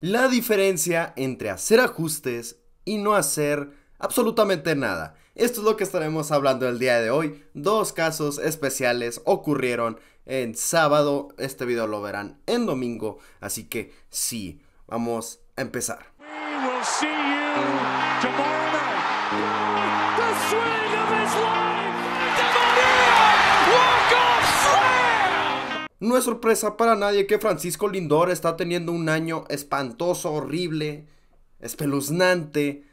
La diferencia entre hacer ajustes y no hacer absolutamente nada. Esto es lo que estaremos hablando el día de hoy. Dos casos especiales ocurrieron en sábado. Este video lo verán en domingo. Así que sí, vamos a empezar. No es sorpresa para nadie que Francisco Lindor está teniendo un año espantoso, horrible, espeluznante,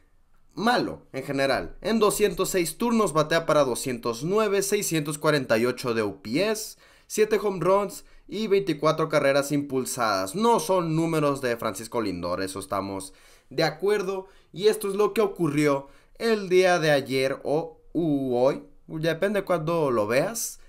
malo en general. En 206 turnos batea para 209, 648 de UPS, 7 home runs y 24 carreras impulsadas. No son números de Francisco Lindor, eso estamos de acuerdo. Y esto es lo que ocurrió el día de ayer o hoy, depende cuando lo veas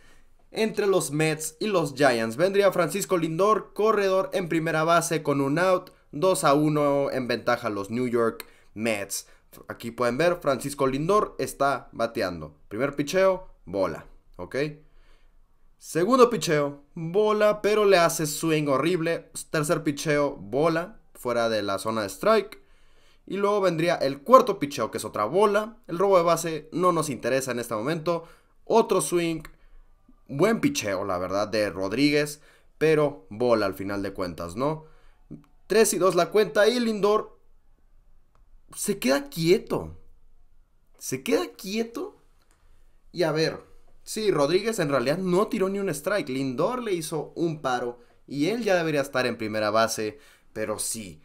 entre los Mets y los Giants. Vendría Francisco Lindor, corredor en primera base con un out, 2 a 1 en ventaja los New York Mets. Aquí pueden ver, Francisco Lindor está bateando. Primer picheo, bola, ¿ok? Segundo picheo, bola, pero le hace swing horrible. Tercer picheo, bola, fuera de la zona de strike. Y luego vendría el cuarto picheo, que es otra bola. El robo de base no nos interesa en este momento. Otro swing, Buen picheo, la verdad, de Rodríguez, pero bola al final de cuentas, ¿no? 3 y 2 la cuenta y Lindor se queda quieto. Se queda quieto. Y a ver, sí, Rodríguez en realidad no tiró ni un strike. Lindor le hizo un paro y él ya debería estar en primera base, pero sí,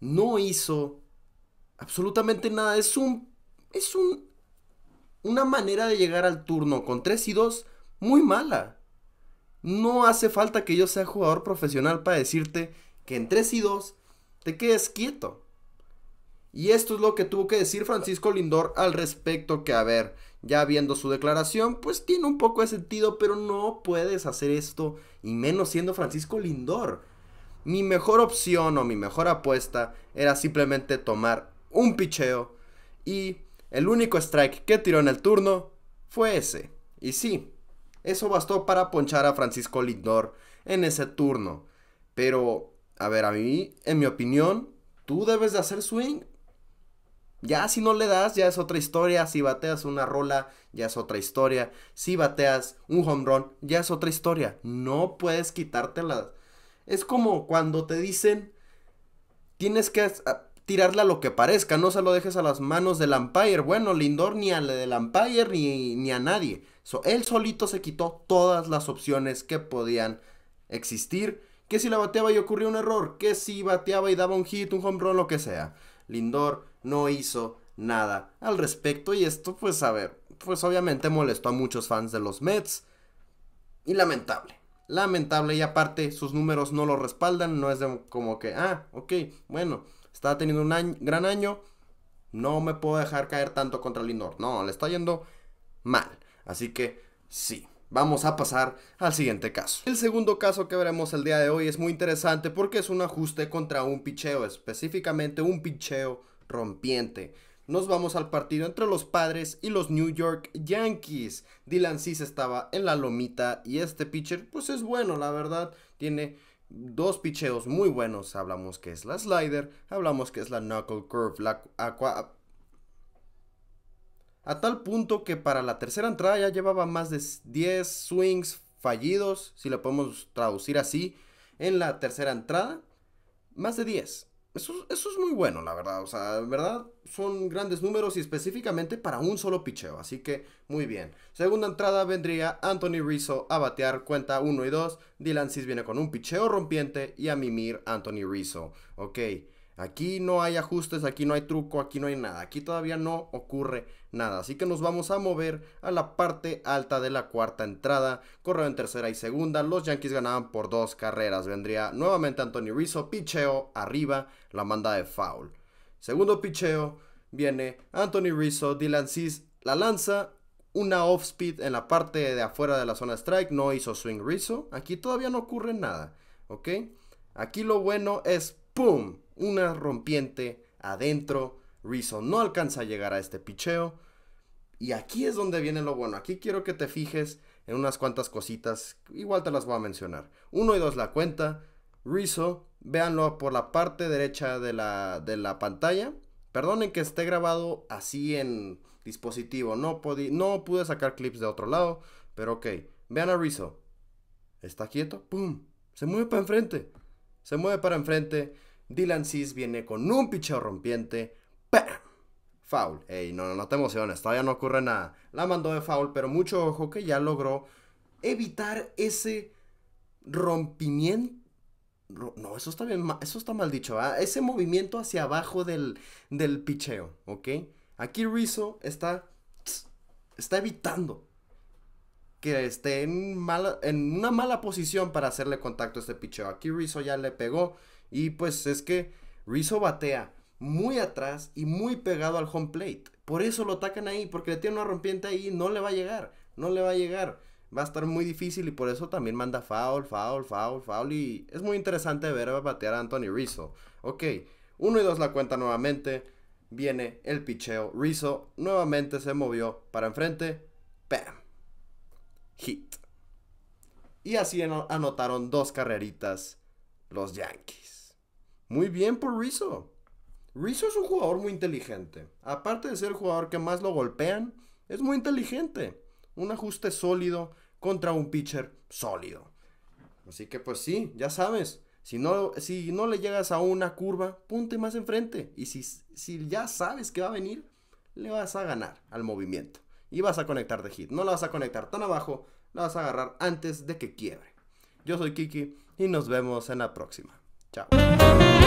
no hizo absolutamente nada. Es un. Es un. Una manera de llegar al turno con 3 y 2 muy mala. No hace falta que yo sea jugador profesional para decirte que en 3 y 2 te quedes quieto. Y esto es lo que tuvo que decir Francisco Lindor al respecto, que a ver, ya viendo su declaración, pues tiene un poco de sentido, pero no puedes hacer esto, y menos siendo Francisco Lindor. Mi mejor opción o mi mejor apuesta era simplemente tomar un picheo y el único strike que tiró en el turno fue ese. Y sí, eso bastó para ponchar a Francisco Lindor en ese turno. Pero, a ver, a mí, en mi opinión, tú debes de hacer swing. Ya si no le das, ya es otra historia. Si bateas una rola, ya es otra historia. Si bateas un home run, ya es otra historia. No puedes quitártela. Es como cuando te dicen, tienes que tirarla a lo que parezca, no se lo dejes a las manos del Empire. Bueno, Lindor ni a la del Empire ni, a nadie. él solito se quitó todas las opciones que podían existir. Que si la bateaba y ocurrió un error, que si bateaba y daba un hit, un home run, lo que sea. Lindor no hizo nada al respecto y esto pues a ver, pues obviamente molestó a muchos fans de los Mets y lamentable. Lamentable y aparte sus números no lo respaldan, no es como que, ah, ok, bueno, está teniendo un gran año, no me puedo dejar caer tanto contra Lindor. No, le está yendo mal. Así que sí. Vamos a pasar al siguiente caso. El segundo caso que veremos el día de hoy es muy interesante porque es un ajuste contra un picheo, específicamente un picheo rompiente. Nos vamos al partido entre los padres y los New York Yankees. Dylan Cis estaba en la lomita y este pitcher pues es bueno, la verdad, tiene dos picheos muy buenos. Hablamos que es la slider, hablamos que es la knuckle curve, la aqua, a tal punto que para la tercera entrada ya llevaba más de 10 swings fallidos, si lo podemos traducir así, en la tercera entrada, más de 10. Eso, es muy bueno, la verdad. O sea, en verdad son grandes números y específicamente para un solo picheo. Así que muy bien. Segunda entrada vendría Anthony Rizzo a batear cuenta 1 y 2. Dylan Cis viene con un picheo rompiente y a mimir Anthony Rizzo. Ok. Aquí no hay ajustes, aquí no hay truco, aquí no hay nada, aquí todavía no ocurre nada. Así que nos vamos a mover a la parte alta de la cuarta entrada, correo en tercera y segunda, los Yankees ganaban por dos carreras. Vendría nuevamente Anthony Rizzo, picheo arriba, la manda de foul. Segundo picheo, viene Anthony Rizzo, Dylan Cis, la lanza, una off-speed en la parte de afuera de la zona strike, no hizo swing Rizzo, aquí todavía no ocurre nada, ¿ok? Aquí lo bueno es, ¡pum! una rompiente adentro. Rizzo no alcanza a llegar a este picheo. Y aquí es donde viene lo bueno. Aquí quiero que te fijes en unas cuantas cositas. Igual te las voy a mencionar. Uno y dos la cuenta. Rizzo, véanlo por la parte derecha de la, de la pantalla. Perdonen que esté grabado así en dispositivo. No, no pude sacar clips de otro lado. Pero ok, vean a Rizzo. Está quieto. ¡Pum! Se mueve para enfrente. Se mueve para enfrente. Dylan Cis viene con un picheo rompiente. ¡Pam! Foul. Ey, no, no te emociones, todavía no ocurre nada. La mandó de foul, pero mucho ojo que ya logró evitar ese rompimiento. No, eso está bien, eso está mal dicho, ¿ah? Ese movimiento hacia abajo del, picheo, ¿ok? Aquí Rizzo está, está evitando que esté en, en una mala posición para hacerle contacto a este picheo. Aquí Rizzo ya le pegó y pues es que Rizzo batea muy atrás y muy pegado al home plate. Por eso lo atacan ahí, porque le tiene una rompiente ahí y no le va a llegar. No le va a llegar. Va a estar muy difícil y por eso también manda foul, foul, foul, foul. Y es muy interesante ver a batear a Anthony Rizzo. Ok, Uno y dos la cuenta nuevamente. Viene el picheo. Rizzo nuevamente se movió para enfrente. ¡Pam! Hit. Y así anotaron dos carreritas los Yankees. Muy bien por Rizzo. Rizzo es un jugador muy inteligente. Aparte de ser el jugador que más lo golpean, es muy inteligente. Un ajuste sólido contra un pitcher sólido. Así que pues sí, ya sabes. Si no, si no le llegas a una curva, ponte más enfrente. Y si, si ya sabes que va a venir, le vas a ganar al movimiento. Y vas a conectar de hit. No la vas a conectar tan abajo, la vas a agarrar antes de que quiebre. Yo soy Kiki y nos vemos en la próxima. Chao.